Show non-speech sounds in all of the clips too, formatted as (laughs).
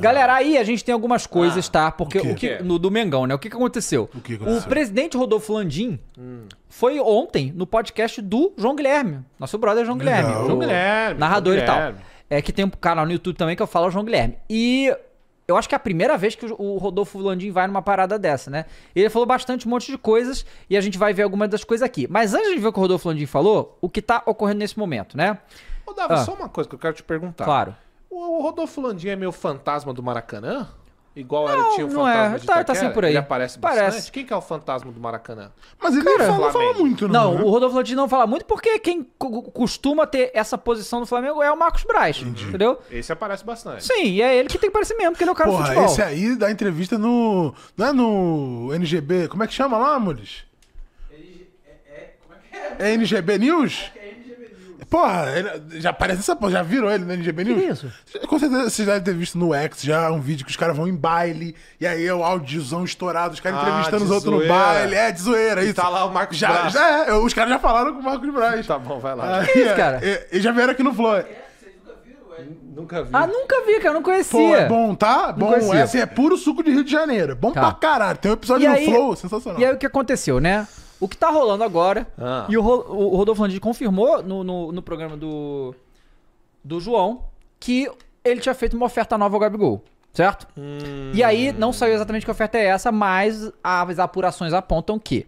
Galera, aí a gente tem algumas coisas, ah, tá? Porque o, o que, no do Mengão, né? O que, que aconteceu? O, que aconteceu? o presidente Rodolfo Landim hum. foi ontem no podcast do João Guilherme, nosso brother João Guilherme, João Guilherme, narrador João Guilherme. e tal. É que tem um canal no YouTube também que eu falo João Guilherme. E eu acho que é a primeira vez que o Rodolfo Landim vai numa parada dessa, né? Ele falou bastante um monte de coisas e a gente vai ver algumas das coisas aqui. Mas antes de ver o que o Rodolfo Landim falou, o que tá ocorrendo nesse momento, né? Ô, Davi, ah. só uma coisa que eu quero te perguntar. Claro. O Rodolfo Landim é meu fantasma do Maracanã? Igual não, era o tio fantasma é. de tá, tá sempre aí. Ele aparece Parece. bastante. Quem que é o fantasma do Maracanã? Mas ele Cara, não fala muito, não. Não, né? o Rodolfo Landim não fala muito porque quem costuma ter essa posição no Flamengo é o Marcos Braz, Entendi. entendeu? Esse aparece bastante. Sim, e é ele que tem que parecer mesmo, porque ele é o cara Porra, do futebol. esse aí dá entrevista no... Não é no NGB... Como é que chama lá, moles? É, é, como é que é? É NGB News? É Porra, já parece essa porra, já viram ele no NGB News? Que isso? Com certeza vocês devem ter visto no X já um vídeo que os caras vão em baile, e aí é o áudiozão estourado, os caras ah, entrevistando os outros no baile. É, de zoeira, isso. E tá lá o Marcos já, Braz. Já é, os caras já falaram com o Marcos Braz. Tá bom, vai lá. Ah, que é, isso, cara? É, e, já vieram aqui no Flow. Nunca vi. Ah, nunca vi, cara. Não conhecia. Pô, é bom, tá? Bom, é, assim, é puro suco de Rio de Janeiro. Bom tá. pra caralho. Tem um episódio e no aí, Flow sensacional. E aí o que aconteceu, né? O que tá rolando agora, ah. e o, o Rodolfo Landim confirmou no, no, no, programa do, do João que ele tinha feito uma oferta nova ao Gabigol, certo? Hum. E aí não saiu exatamente que oferta é essa, mas as apurações apontam que.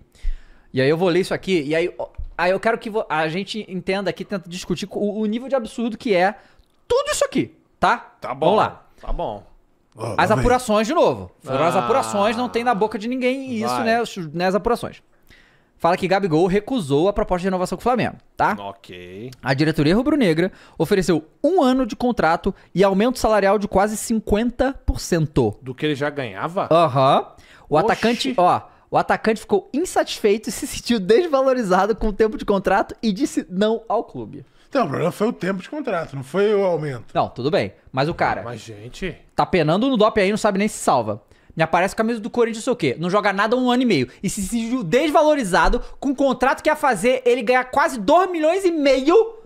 E aí eu vou ler isso aqui, e aí, aí eu quero que a gente entenda aqui, tenta discutir o, o nível de absurdo que é tudo isso aqui, tá? Tá bom. Vamos lá. Tá bom. As apurações de novo. Foram ah. as apurações, não tem na boca de ninguém isso, Vai. né? né as apurações fala que Gabigol recusou a proposta de renovação com o Flamengo, tá? Ok. A diretoria rubro-negra ofereceu um ano de contrato e aumento salarial de quase 50%. Do que ele já ganhava? Aham. Uhum. O Oxi. atacante, ó, o atacante ficou insatisfeito e se sentiu desvalorizado com o tempo de contrato e disse não ao clube. Então, o problema foi o tempo de contrato, não foi o aumento. Não, tudo bem. Mas o cara. Mas, gente. Tá penando no DOP aí, não sabe nem se salva. Me aparece camisa do Corinthians, sei o quê. Não joga nada um ano e meio. E se sentiu desvalorizado com um contrato que ia fazer ele ganhar quase 2 milhões e meio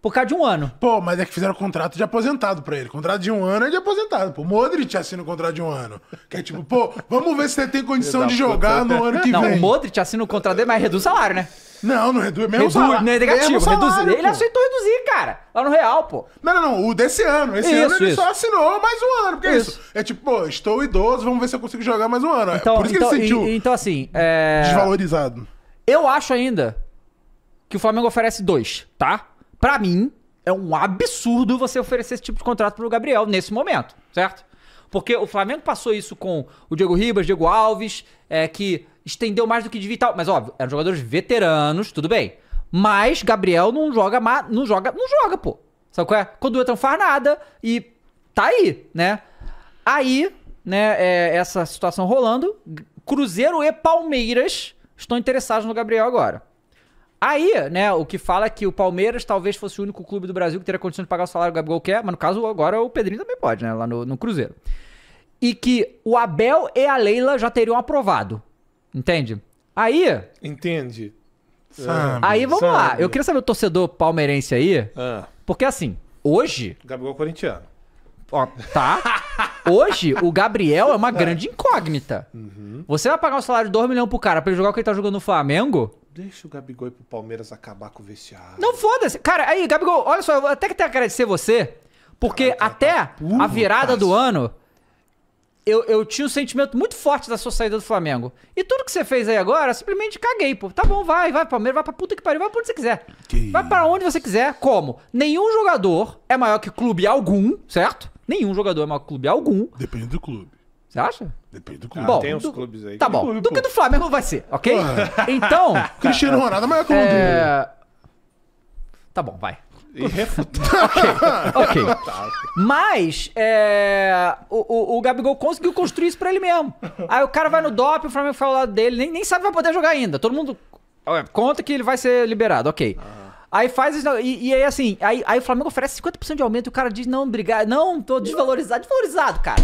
por causa de um ano. Pô, mas é que fizeram contrato de aposentado pra ele. Contrato de um ano é de aposentado. Pô, Modric assina o contrato de um ano. Que é tipo, pô, vamos ver se você tem condição de jogar no ano que Não, vem. Não, o Modric assina o contrato dele, mas reduz o salário, né? Não, não reduz. Mesmo salário. Não é negativo. salário, Ele aceitou reduzir, cara. Lá no real, pô. Não, não, não. O desse ano. Esse isso, ano ele isso. só assinou mais um ano. Porque é isso. isso. É tipo, pô, estou idoso, vamos ver se eu consigo jogar mais um ano. É então, Por isso então, que ele então, sentiu. E, então, assim. É... Desvalorizado. Eu acho ainda que o Flamengo oferece dois, tá? Pra mim, é um absurdo você oferecer esse tipo de contrato pro Gabriel nesse momento, certo? Porque o Flamengo passou isso com o Diego Ribas, Diego Alves, é, que estendeu mais do que devia vital. tal. Mas óbvio, eram jogadores veteranos, tudo bem. Mas Gabriel não joga, não joga, não joga, pô. Sabe qual é? Quando entra não faz nada e tá aí, né? Aí, né, é essa situação rolando, Cruzeiro e Palmeiras estão interessados no Gabriel agora. Aí, né, o que fala é que o Palmeiras talvez fosse o único clube do Brasil que teria condição de pagar o salário que o Gabigol quer, mas no caso agora o Pedrinho também pode, né, lá no, no Cruzeiro. E que o Abel e a Leila já teriam aprovado. Entende? Aí. Entende. Sabe, aí vamos sabe. lá. Eu queria saber o torcedor palmeirense aí. Ah. Porque assim, hoje. Gabriel Corintiano. Ó, tá. Hoje, o Gabriel é uma grande incógnita. Uhum. Você vai pagar um salário de 2 milhões pro cara pra ele jogar o que ele tá jogando no Flamengo? Deixa o Gabigol ir pro Palmeiras acabar com o vestiário. Não foda-se. Cara, aí, Gabigol, olha só, eu até que tenho que agradecer você, porque Caraca, tá até tá a virada do ano, eu, eu tinha um sentimento muito forte da sua saída do Flamengo. E tudo que você fez aí agora, simplesmente caguei, pô. Tá bom, vai, vai, Palmeiras, vai pra puta que pariu, vai pra onde você quiser. Que... Vai pra onde você quiser. Como? Nenhum jogador é maior que clube algum, certo? Nenhum jogador é maior que clube algum. Depende do clube. Você acha? Depende do ah, clube. Ah, bom, tem uns do... clubes aí. Tá bom. Clube, do pô. que do Flamengo vai ser, ok? Então. (laughs) Cristiano Ronaldo é maior que o é... Tá bom, vai. (laughs) ok. ok. Tá, tá. Mas é, o, o, o, Gabigol conseguiu construir isso pra ele mesmo. Aí o cara vai no DOP, o Flamengo ao lado dele, nem, nem sabe vai poder jogar ainda. Todo mundo conta que ele vai ser liberado, ok. Ah. Aí faz isso, e, e, aí assim, aí, aí o Flamengo oferece 50% de aumento e o cara diz, não, obrigado, não, tô desvalorizado. Desvalorizado, cara.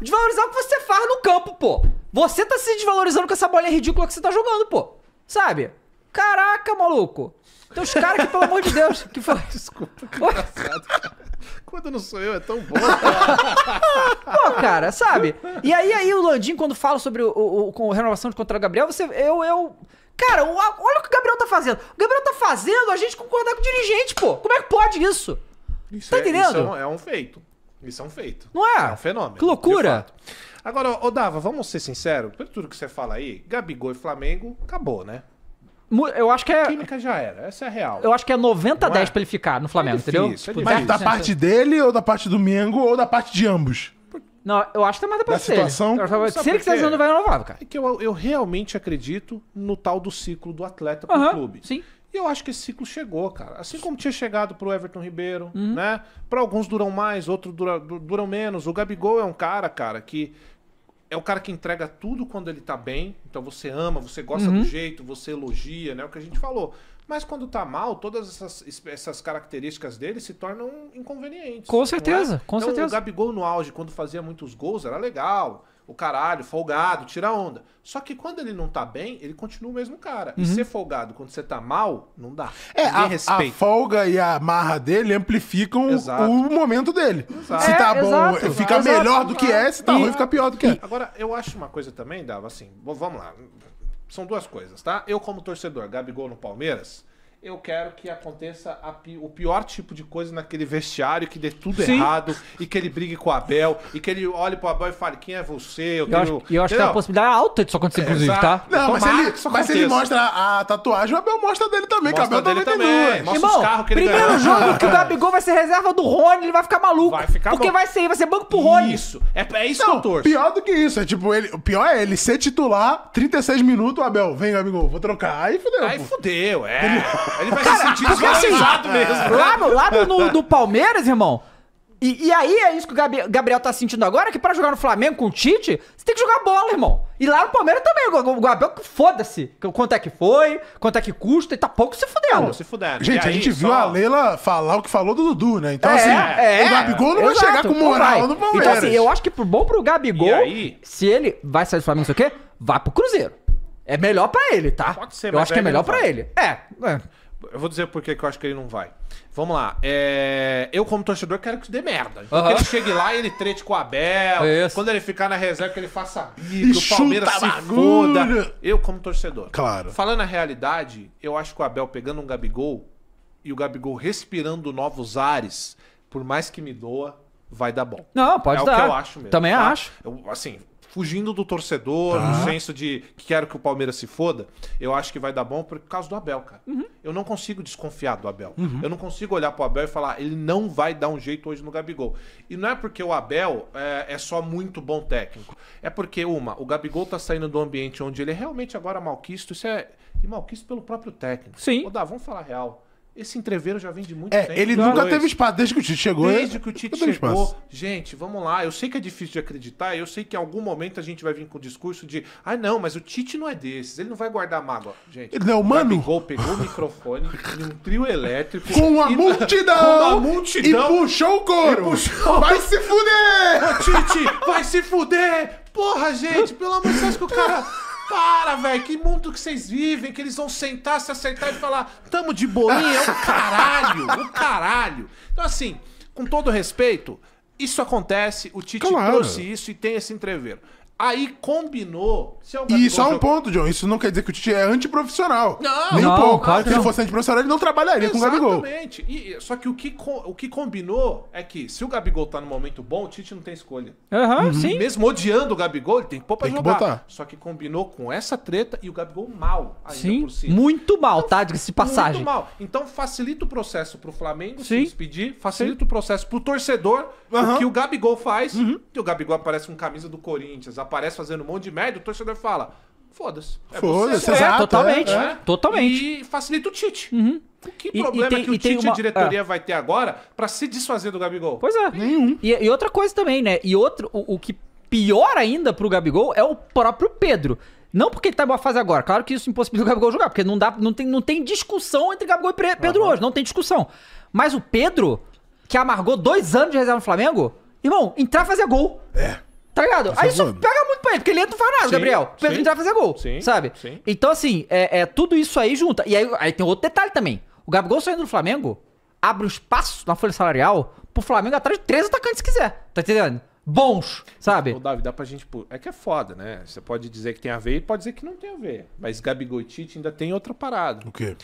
Desvalorizar o que você faz no campo, pô. Você tá se desvalorizando com essa bolinha ridícula que você tá jogando, pô. Sabe? Caraca, maluco! Então os caras que, pelo amor de Deus, que foi? (laughs) Desculpa, que engraçado, cara. Quando não sou eu, é tão bom. (laughs) Pô, cara, sabe? E aí, aí o Landim, quando fala sobre o, o, renovação de contra o Gabriel, você. Eu. eu... Cara, o, olha o que o Gabriel tá fazendo. O Gabriel tá fazendo a gente concordar com o dirigente, pô. Como é que pode isso? isso tá é, entendendo? Isso é um, é um feito. Isso é um feito. Não é? É um fenômeno. Que loucura! Agora, ô Dava, vamos ser sinceros, por tudo que você fala aí, Gabigol e Flamengo, acabou, né? Eu acho que é. Química já era, essa é a real. Eu acho que é 90 a 10 é? pra ele ficar no é Flamengo, é difícil, entendeu? É tipo, é da parte dele, ou da parte do Mengo, ou da parte de ambos? Não, eu acho que é mais da parte da dele. Situação, se ele quiser, ele não vai renovar, cara. É que eu, eu realmente acredito no tal do ciclo do atleta pro uhum, clube. Sim. E eu acho que esse ciclo chegou, cara. Assim como tinha chegado pro Everton Ribeiro, uhum. né? Para alguns duram mais, outros duram menos. O Gabigol é um cara, cara, que é o cara que entrega tudo quando ele tá bem. Então você ama, você gosta uhum. do jeito, você elogia, né? É o que a gente falou. Mas quando tá mal, todas essas, essas características dele se tornam inconvenientes. Com certeza, é? com então, certeza. O Gabigol no auge, quando fazia muitos gols, era legal o caralho, folgado, tira onda. Só que quando ele não tá bem, ele continua o mesmo cara. Uhum. E ser folgado quando você tá mal, não dá. É, a, a, folga e a marra dele amplificam exato. o momento dele. Exato. Se tá é, bom, exato, fica exato, melhor do que é, se tá e... ruim, fica pior do que é. Agora, eu acho uma coisa também, Dava, assim, vamos lá. São duas coisas, tá? Eu, como torcedor, Gabigol no Palmeiras, eu quero que aconteça pi o pior tipo de coisa naquele vestiário, que dê tudo Sim. errado, e que ele brigue com o Abel, e que ele olhe pro Abel e fale, quem é você? Eu, tenho... eu acho, eu acho que é a possibilidade alta disso acontecer, é, inclusive, tá? Não, mas, ele, mas ele, mostra a tatuagem, o Abel mostra dele também, mostra que o Abel dele também, também. Tem Mostra Irmão, os carros que ele primeiro ganhou. jogo que o (laughs) Gabigol vai ser reserva do Rony, ele vai ficar maluco. Vai ficar porque bom. vai ser, vai ser banco pro Rony. Isso, é, é isso não, que eu torço. Pior do que isso, é tipo, ele, o pior é ele ser titular, 36 minutos, o Abel, vem Gabigol, vou trocar. Aí fudeu. Aí pô. fudeu, é. Ele vai Cara, se sentir assim, desvalorizado assim, mesmo. Né? Lá no, lá no, no (laughs) Palmeiras, irmão, e, e, aí é isso que o Gabriel tá sentindo agora, que para jogar no Flamengo com o Tite, você tem que jogar bola, irmão. E lá no Palmeiras também, o Gabriel, foda-se. Quanto é que foi, quanto é que custa, e tá pouco se fudendo. Não, se fudendo. Gente, aí, a gente só... viu a Leila falar o que falou do Dudu, né? Então, é, assim, é, o Gabigol não é, vai exato, chegar com então moral no Palmeiras. Então, assim, eu acho que bom pro Gabigol, aí... se ele vai sair do Flamengo, não sei o quê, vai pro Cruzeiro. É melhor para ele, tá? Pode ser, Eu acho que é melhor para ele. É, é. Eu vou dizer por que eu acho que ele não vai. Vamos lá. É... Eu, como torcedor, quero que dê merda. Então, que ele chegue lá e ele trete com o Abel. É quando ele ficar na reserva, que ele faça bico, o Palmeiras se foda. Eu, como torcedor. Claro. Falando a realidade, eu acho que o Abel pegando um Gabigol e o Gabigol respirando novos ares, por mais que me doa, vai dar bom. Não, pode é dar. É o que eu acho mesmo. Também tá? acho. Eu, assim, fugindo do torcedor, tá. no senso de que quero que o Palmeiras se foda, eu acho que vai dar bom por causa do Abel, cara. Uhum. Eu não consigo desconfiar do Abel. Uhum. Eu não consigo olhar pro Abel e falar, ele não vai dar um jeito hoje no Gabigol. E não é porque o Abel é, é só muito bom técnico. É porque, uma, o Gabigol tá saindo do ambiente onde ele é realmente agora malquisto, isso é. E malquisto pelo próprio técnico. Sim. Ô, Dá, vamos falar real. Esse entreveiro já vem de muito é, tempo. Ele então, nunca teve espaço desde que o Tite chegou. Desde é, que o Tite chegou. Gente, vamos lá. Eu sei que é difícil de acreditar. Eu sei que em algum momento a gente vai vir com o discurso de ah, não, mas o Tite não é desses. Ele não vai guardar mágoa. Gente, ele não, mano. Pegou, pegou o microfone em um trio elétrico. Com uma multidão. Com a multidão. E puxou o couro. Puxou. Vai se fuder! Ô, Tite, vai se fuder! Porra, gente, pelo amor de Deus que o cara... Para, velho, que mundo que vocês vivem, que eles vão sentar, se acertar e falar, tamo de boinha, é o caralho, o caralho. Então, assim, com todo respeito, isso acontece, o Tite claro. trouxe isso e tem esse entrever. Aí combinou. Se é e só um ponto, John. Isso não quer dizer que o Tite é antiprofissional. Não, Nem não, um pouco. Claro se ele fosse antiprofissional, ele não trabalharia Exatamente. com o Gabigol. Exatamente. Só que o, que o que combinou é que se o Gabigol tá no momento bom, o Tite não tem escolha. Aham, uhum, uhum. sim. Mesmo odiando o Gabigol, ele tem que pôr pra tem jogar. Que botar. Só que combinou com essa treta e o Gabigol mal ainda sim, por si. Muito mal, então, tá? Diga-se passagem. Muito mal. Então facilita o processo pro Flamengo sim. se despedir, facilita sim. o processo pro torcedor, uhum. o que o Gabigol faz, uhum. que o Gabigol aparece com camisa do Corinthians, aparece fazendo um monte de merda, o torcedor fala: foda-se. É Foda-se, é, totalmente. É. Totalmente. E facilita o Tite. Uhum. Que problema e é tem, que o Tite uma... a diretoria é. vai ter agora para se desfazer do Gabigol? Pois é. Nenhum. E, e outra coisa também, né? E outro, o, o, que pior ainda pro Gabigol é o próprio Pedro. Não porque ele tá em boa fase agora, claro que isso impossibilita o Gabigol jogar, porque não, dá, não, tem, não tem discussão entre Gabigol e Pedro uhum. hoje, não tem discussão. Mas o Pedro, que amargou dois anos de reserva no Flamengo, irmão, entrar e fazer gol. É. Tá ligado? Tá Aí isso pega campanha, porque ele entra no faz Gabriel. O Gabriel. Pedro entrar vai fazer gol, sim, sabe? Sim. Então, assim, é, é, tudo isso aí junta. E aí, aí tem outro detalhe também. O Gabigol saindo do Flamengo abre um espaço na folha salarial pro Flamengo atrás de três atacantes se quiser. Tá entendendo? Bons, sabe? Ô, Davi, dá pra gente. É que é foda, né? Você pode dizer que tem a ver e pode dizer que não tem a ver. Mas Gabigol e Tite ainda tem outra parada. O quê?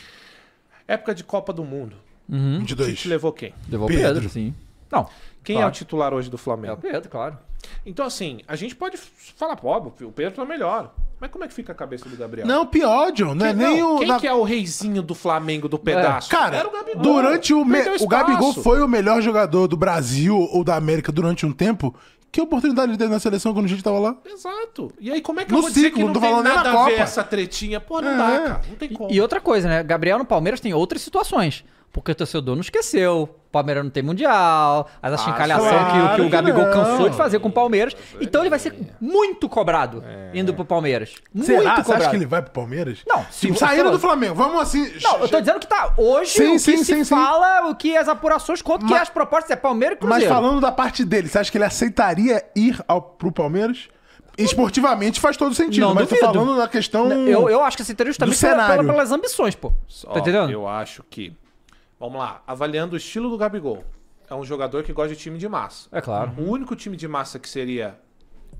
Época de Copa do Mundo. Uhum. 22. Tite levou quem? Levou Pedro. Pedro, sim. Não. Quem claro. é o titular hoje do Flamengo? É o Pedro, claro. Então, assim, a gente pode falar, pobre, o Pedro é melhor. Mas como é que fica a cabeça do Gabriel? Não, pior, John. Não quem, é nem não, o. Quem na... que é o reizinho do Flamengo do é. pedaço? É. Cara, Era o Gabigol. durante o. Me... O Gabigol foi o melhor jogador do Brasil ou da América durante um tempo. Que oportunidade ele teve na seleção quando a gente tava lá? Exato. E aí, como é que no eu vou ciclo, dizer que não, não tem nada a ver essa tretinha? Pô, não é. dá, cara. Não tem como. E outra coisa, né? Gabriel no Palmeiras tem outras situações. Porque o torcedor não esqueceu. O Palmeiras não tem mundial. As ah, achincalhação claro que, que, o Gabigol não. cansou de fazer com o Palmeiras. então ele vai ser muito cobrado é. indo pro Palmeiras. Muito Será? cobrado. Você acha que ele vai pro Palmeiras? Não. sim Saindo do Flamengo, vamos assim. Não, eu tô dizendo que tá hoje sim, o que sim, se sim, fala, o que as apurações quanto mas, que as propostas é Palmeiras e Cruzeiro. Mas falando da parte dele, você acha que ele aceitaria ir ao, pro Palmeiras? Esportivamente faz todo sentido, não, mas duvido. tô falando na questão. Eu, eu acho que aceitaria justamente pela, pela, pelas ambições, pô. Tá Só, tá entendendo? Eu acho que Vamos lá. Avaliando o estilo do Gabigol. É um jogador que gosta de time de massa. É claro. O único time de massa que seria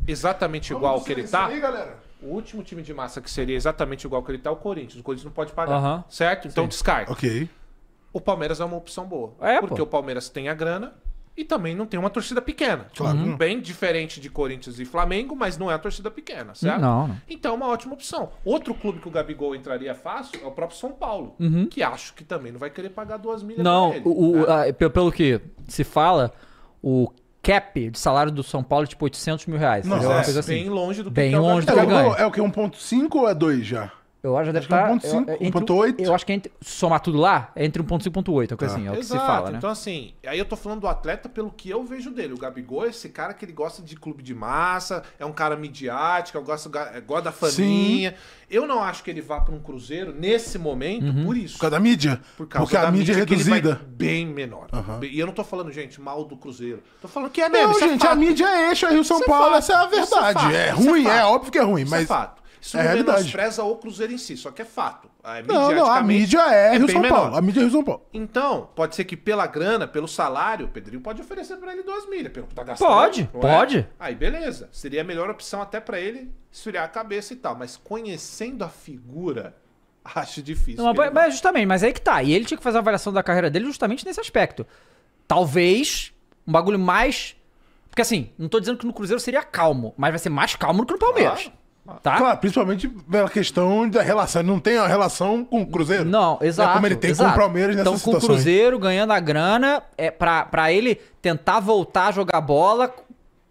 exatamente Vamos igual ao que ele tá. Aí, o último time de massa que seria exatamente igual ao que ele tá é o Corinthians. O Corinthians não pode pagar. Certo? Então Sim. descarta. Ok. O Palmeiras é uma opção boa. É, porque pô. o Palmeiras tem a grana, e também não tem uma torcida pequena. Claro. Uhum. uhum. Bem diferente de Corinthians e Flamengo, mas não é a torcida pequena, certo? Não. Então é uma ótima opção. Outro clube que o Gabigol entraria fácil é o próprio São Paulo, uhum. que acho que também não vai querer pagar duas milhas Não, ele, o, né? a, pelo que se fala, o cap de salário do São Paulo é tipo 800 mil reais. Nossa, é, assim. bem longe do que bem longe do que é, é o que? 1.5 é ou é 2 já? Eu acho, acho que deve estar. É tá, é, 1,8. Eu acho que é entre, somar tudo lá é entre 1,5 e 1,8, é tá. assim, é o que Exato. se fala. Né? Então, assim, aí eu tô falando do atleta pelo que eu vejo dele. O Gabigol é esse cara que ele gosta de clube de massa, é um cara midiático, gosta, da faninha. Eu não acho que ele vá para um Cruzeiro nesse momento uhum. por isso. Por causa da mídia? Por causa Porque da a mídia, é reduzida. bem menor. Uhum. E eu não tô falando, gente, mal do Cruzeiro. Tô falando que é mesmo. Não, gente, é a mídia é eixo, Rio São Paulo, essa é a verdade. É, é ruim, é, óbvio que é ruim, mas. é fato. Isso é não realidade. menospreza o Cruzeiro em si, só que é fato. A, é, não, não, a mídia é, é Rio São menor. Paulo. A mídia é Rio São Paulo. Então, pode ser que pela grana, pelo salário, o Pedrinho pode oferecer para ele duas milhas, pelo que tá gastando. Pode, é? pode. Aí beleza. Seria a melhor opção até para ele esfriar a cabeça e tal. Mas conhecendo a figura, (laughs) acho difícil. Não, mas, mas justamente, mas aí que tá. E ele tinha que fazer a avaliação da carreira dele justamente nesse aspecto. Talvez um bagulho mais. Porque assim, não tô dizendo que no Cruzeiro seria calmo, mas vai ser mais calmo do que no Palmeiras. Claro. Tá? Claro, principalmente pela questão da relação. Não tem a relação com o Cruzeiro. Não, né? exato. É como ele tem exato. com o Palmeiras nessa Então, com o Cruzeiro ganhando a grana, é pra, pra ele tentar voltar a jogar bola,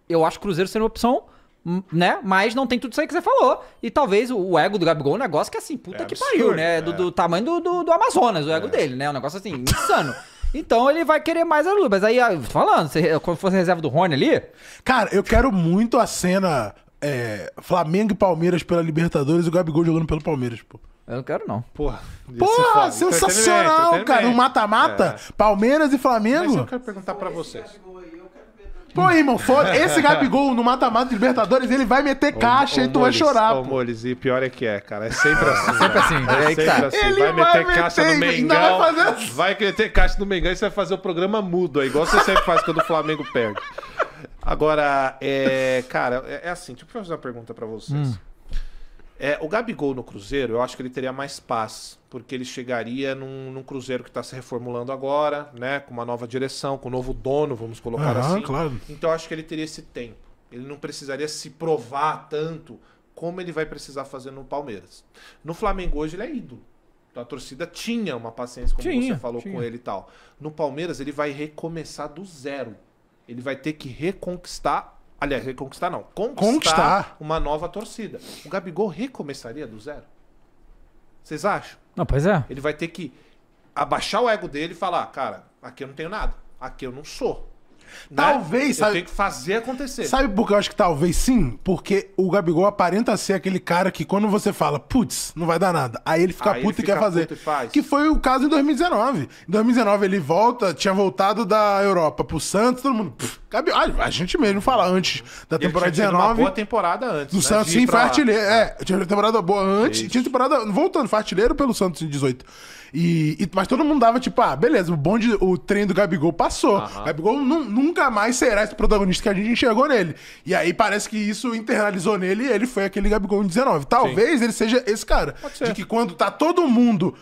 eu acho que o Cruzeiro seria uma opção hum, né? Mas não tem tudo isso aí que você falou. E talvez o ego do Gabigol é um negócio que é assim, puta é que absurdo, pariu, né? É. Do, do, tamanho do, do, do Amazonas, o ego é. dele, né? Um negócio assim, insano. (laughs) Então ele vai querer mais a Mas aí, ah, falando, se, quando fosse reserva do Rony ali. Cara, eu quero muito a cena é, Flamengo e Palmeiras pela Libertadores e o Gabigol jogando pelo Palmeiras, pô. Eu não quero, não. Porra, Porra sensacional, cara. Um mata-mata, é. Palmeiras e Flamengo. Mas eu quero perguntar pra vocês. Pô, irmão, foda esse Gabigol no mata-mata de Libertadores, ele vai meter caixa ô, e tu vai chorar. Ô, Moles, e pior é que é, cara. É sempre assim. É sempre né? assim. É, sempre tá. assim. Ele vai, vai meter, caixa no Mengão. Vai, fazer... vai meter caixa no Mengão e você vai fazer o programa mudo, aí, é igual você sempre faz quando o Flamengo perde. Agora, é, cara, é, é, assim, deixa eu fazer uma pergunta para vocês. Hum. É, o Gabigol no Cruzeiro, eu acho que ele teria mais paz, porque ele chegaria num, num Cruzeiro que está se reformulando agora, né? Com uma nova direção, com um novo dono, vamos colocar ah, assim. Claro. Então eu acho que ele teria esse tempo. Ele não precisaria se provar tanto como ele vai precisar fazer no Palmeiras. No Flamengo hoje ele é ídolo. Então, a torcida tinha uma paciência, como tinha, você falou tinha. com ele e tal. No Palmeiras ele vai recomeçar do zero. Ele vai ter que reconquistar aliás, reconquistar não, conquistar, conquistar, uma nova torcida. O Gabigol recomeçaria do zero? Vocês acham? Não, pois é. Ele vai ter que abaixar o ego dele e falar, ah, cara, aqui eu não tenho nada, aqui eu não sou. Né? Talvez, sabe? Eu que fazer acontecer. Sabe por que eu acho que talvez sim? Porque o Gabigol aparenta ser aquele cara que quando você fala, putz, não vai dar nada, aí ele fica aí puto ele e quer fazer. E que foi o caso em 2019. Em 2019 ele volta, tinha voltado da Europa pro Santos, todo mundo. Pff, Gabigol, a gente mesmo fala antes da temporada ele tinha 19. Uma boa temporada antes. Do né? Santos sim, pra... foi artilheiro. É, é, tinha temporada boa antes, Isso. tinha temporada voltando, foi artilheiro pelo Santos em 18. E, e, mas todo mundo dava, tipo, ah, beleza, o bonde, o trem do Gabigol passou. Uhum. Gabigol nunca mais será esse protagonista que a gente enxergou nele. E aí parece que isso internalizou nele e ele foi aquele Gabigol em 19. Talvez Sim. ele seja esse cara. De que quando tá todo mundo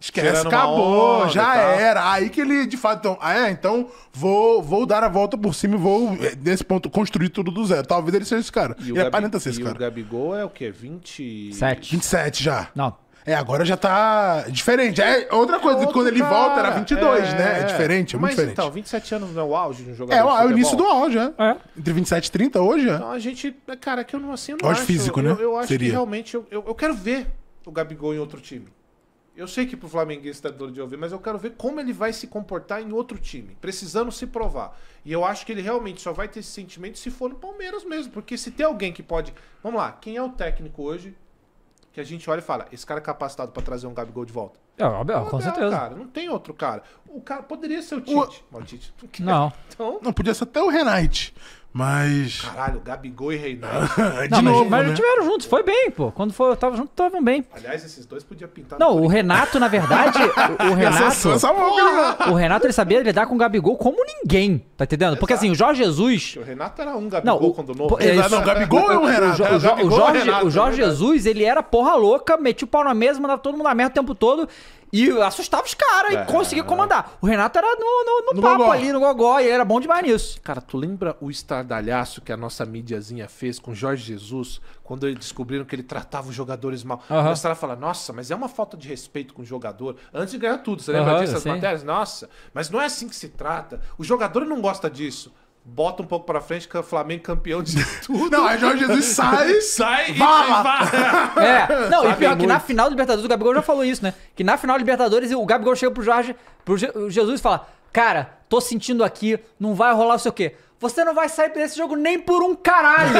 Esquece, acabou, já era. Aí que ele, de fato, então, ah, é, então vou, vou dar a volta por cima e vou, eh, nesse ponto, construir tudo do zero. Talvez ele seja esse cara. E ele aparenta ser esse cara. o Gabigol é o quê? 20... 27. 27 já. Não, é, agora já tá diferente. É outra coisa, é quando ele cara, volta era 22, é, né? É diferente, é muito mas, diferente. Então, 27 anos não é o auge de um jogador. É, é o início do auge, é. é. Entre 27 e 30 hoje, é. Então a gente, cara, que eu não assim, eu auge acho. físico, né? Eu, eu acho Seria. que realmente eu, eu, eu quero ver o Gabigol em outro time. Eu sei que pro Flamenguista é dor de ouvir, mas eu quero ver como ele vai se comportar em outro time, precisando se provar. E eu acho que ele realmente só vai ter esse sentimento se for no Palmeiras mesmo, porque se tem alguém que pode. Vamos lá, quem é o técnico hoje que a gente olha e fala, esse cara é capacitado para trazer um Gabigol de volta. É, Abel, com certeza. Cara, não tem outro cara. O cara poderia ser o Tite. O... não, não. (laughs) Então... não, podia ser até o Renate. Mas. Caralho, Gabigol e Reinaldo. (laughs) de não, novo, mas, né? mas tiveram juntos, foi bem, pô. Quando eu tava junto, estavam bem. Aliás, esses dois podiam pintar. Não, o Renato, na verdade. (laughs) o, o Renato. Essa, é o Renato, ele sabia lidar com o Gabigol como ninguém, tá entendendo? Porque assim, o Jorge Jesus. O Renato era um Gabigol não, quando novo. É, não, o Gabigol é um Renato. É o, Jorge, é Jesus, ele era porra louca, metia o pau na mesma mandava todo mundo na merda o tempo todo. E assustava os caras é, e conseguia comandar. O Renato era no, no, no, no papo gogó. ali, no gogó, e era bom demais nisso. Cara, tu lembra o estardalhaço que a nossa mídiazinha fez com Jorge Jesus quando eles descobriram que ele tratava os jogadores mal? Uhum. Começaram a nossa, mas é uma falta de respeito com o jogador. Antes de ganhar tudo, você lembra uhum, disso? As matérias? Nossa, mas não é assim que se trata. O jogador não gosta disso bota um pouco pra frente que o Flamengo é campeão de (laughs) tudo. Não, aí Jorge Jesus (laughs) sai. sai e vai. (laughs) É. Não, Sabe e pior muito. que na final do Libertadores, o Gabigol já falou isso, né? Que na final do Libertadores, o Gabigol chega pro Jorge, pro Jesus e fala: Cara, tô sentindo aqui, não vai rolar não sei o quê. Você não vai sair desse jogo nem por um caralho.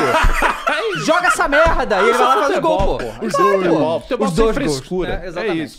Joga essa merda. E ele vai lá é fazer gol, pô. É Os dois, pô. Os dois frescura. É, exatamente. É isso.